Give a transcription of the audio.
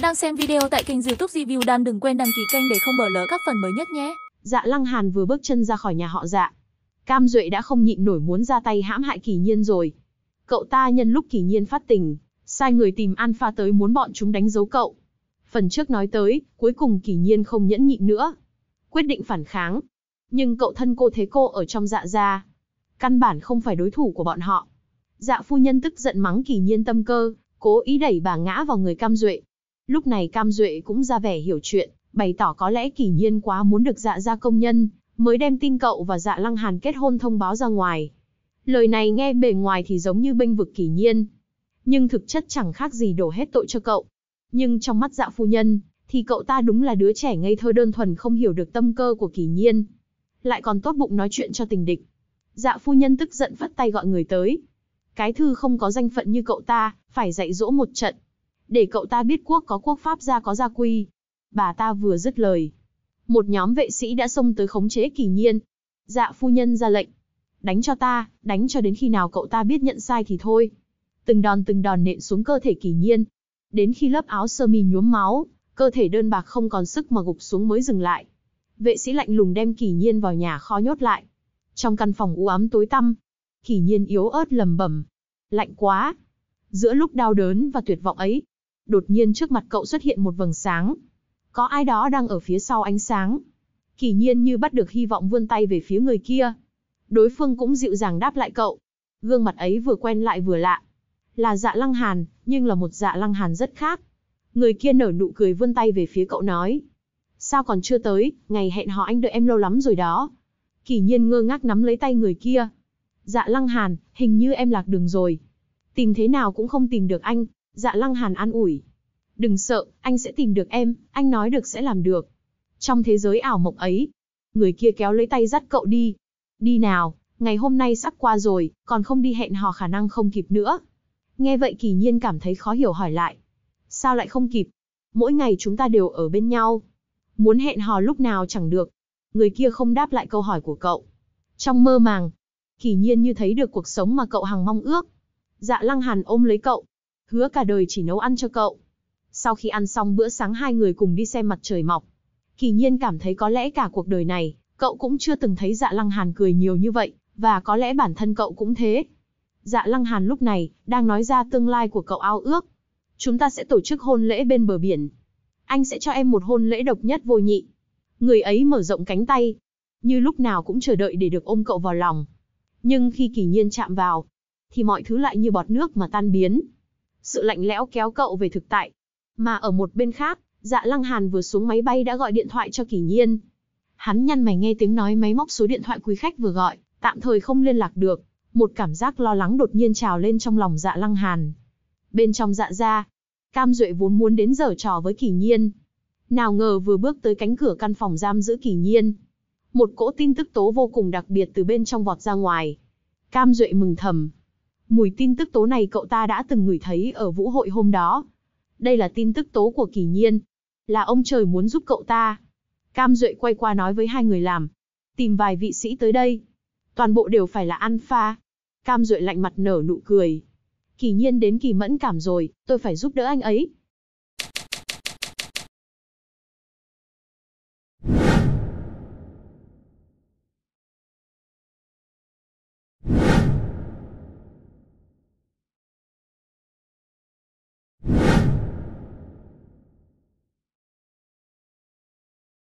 bạn đang xem video tại kênh youtube Review Đan đừng quên đăng ký kênh để không bỏ lỡ các phần mới nhất nhé. Dạ Lăng Hàn vừa bước chân ra khỏi nhà họ dạ. Cam Duệ đã không nhịn nổi muốn ra tay hãm hại kỳ nhiên rồi. Cậu ta nhân lúc kỳ nhiên phát tình, sai người tìm An Pha tới muốn bọn chúng đánh dấu cậu. Phần trước nói tới, cuối cùng kỳ nhiên không nhẫn nhịn nữa. Quyết định phản kháng. Nhưng cậu thân cô thế cô ở trong dạ gia, Căn bản không phải đối thủ của bọn họ. Dạ phu nhân tức giận mắng kỳ nhiên tâm cơ, cố ý đẩy bà ngã vào người Cam Duệ, Lúc này Cam Duệ cũng ra vẻ hiểu chuyện, bày tỏ có lẽ kỷ nhiên quá muốn được dạ ra công nhân, mới đem tin cậu và dạ lăng hàn kết hôn thông báo ra ngoài. Lời này nghe bề ngoài thì giống như bênh vực kỷ nhiên, nhưng thực chất chẳng khác gì đổ hết tội cho cậu. Nhưng trong mắt dạ phu nhân, thì cậu ta đúng là đứa trẻ ngây thơ đơn thuần không hiểu được tâm cơ của kỷ nhiên. Lại còn tốt bụng nói chuyện cho tình địch. Dạ phu nhân tức giận phất tay gọi người tới. Cái thư không có danh phận như cậu ta, phải dạy dỗ một trận, để cậu ta biết quốc có quốc pháp gia có gia quy. Bà ta vừa dứt lời. Một nhóm vệ sĩ đã xông tới khống chế kỳ nhiên. Dạ phu nhân ra lệnh. Đánh cho ta, đánh cho đến khi nào cậu ta biết nhận sai thì thôi. Từng đòn từng đòn nện xuống cơ thể kỳ nhiên. Đến khi lớp áo sơ mi nhuốm máu, cơ thể đơn bạc không còn sức mà gục xuống mới dừng lại. Vệ sĩ lạnh lùng đem kỳ nhiên vào nhà kho nhốt lại. Trong căn phòng u ám tối tăm, kỳ nhiên yếu ớt lầm bẩm. Lạnh quá. Giữa lúc đau đớn và tuyệt vọng ấy, đột nhiên trước mặt cậu xuất hiện một vầng sáng. Có ai đó đang ở phía sau ánh sáng. Kỳ nhiên như bắt được hy vọng vươn tay về phía người kia. Đối phương cũng dịu dàng đáp lại cậu. Gương mặt ấy vừa quen lại vừa lạ. Là dạ lăng hàn, nhưng là một dạ lăng hàn rất khác. Người kia nở nụ cười vươn tay về phía cậu nói. Sao còn chưa tới, ngày hẹn họ anh đợi em lâu lắm rồi đó. Kỳ nhiên ngơ ngác nắm lấy tay người kia. Dạ lăng hàn, hình như em lạc đường rồi. Tìm thế nào cũng không tìm được anh, Dạ lăng hàn an ủi. Đừng sợ, anh sẽ tìm được em, anh nói được sẽ làm được. Trong thế giới ảo mộng ấy, người kia kéo lấy tay dắt cậu đi. Đi nào, ngày hôm nay sắp qua rồi, còn không đi hẹn hò khả năng không kịp nữa. Nghe vậy kỳ nhiên cảm thấy khó hiểu hỏi lại. Sao lại không kịp? Mỗi ngày chúng ta đều ở bên nhau. Muốn hẹn hò lúc nào chẳng được. Người kia không đáp lại câu hỏi của cậu. Trong mơ màng, kỳ nhiên như thấy được cuộc sống mà cậu hằng mong ước. Dạ lăng hàn ôm lấy cậu, hứa cả đời chỉ nấu ăn cho cậu. Sau khi ăn xong bữa sáng hai người cùng đi xem mặt trời mọc. Kỳ nhiên cảm thấy có lẽ cả cuộc đời này, cậu cũng chưa từng thấy dạ lăng hàn cười nhiều như vậy, và có lẽ bản thân cậu cũng thế. Dạ lăng hàn lúc này, đang nói ra tương lai của cậu ao ước. Chúng ta sẽ tổ chức hôn lễ bên bờ biển. Anh sẽ cho em một hôn lễ độc nhất vô nhị. Người ấy mở rộng cánh tay, như lúc nào cũng chờ đợi để được ôm cậu vào lòng. Nhưng khi kỳ nhiên chạm vào, thì mọi thứ lại như bọt nước mà tan biến sự lạnh lẽo kéo cậu về thực tại. Mà ở một bên khác, dạ lăng hàn vừa xuống máy bay đã gọi điện thoại cho kỳ nhiên. Hắn nhăn mày nghe tiếng nói máy móc số điện thoại quý khách vừa gọi, tạm thời không liên lạc được. Một cảm giác lo lắng đột nhiên trào lên trong lòng dạ lăng hàn. Bên trong dạ Gia, Cam Duệ vốn muốn đến giở trò với kỳ nhiên. Nào ngờ vừa bước tới cánh cửa căn phòng giam giữ kỳ nhiên. Một cỗ tin tức tố vô cùng đặc biệt từ bên trong vọt ra ngoài. Cam Duệ mừng thầm, Mùi tin tức tố này cậu ta đã từng ngửi thấy ở vũ hội hôm đó. Đây là tin tức tố của kỳ nhiên. Là ông trời muốn giúp cậu ta. Cam Duệ quay qua nói với hai người làm. Tìm vài vị sĩ tới đây. Toàn bộ đều phải là alpha. Cam Duệ lạnh mặt nở nụ cười. Kỳ nhiên đến kỳ mẫn cảm rồi, tôi phải giúp đỡ anh ấy.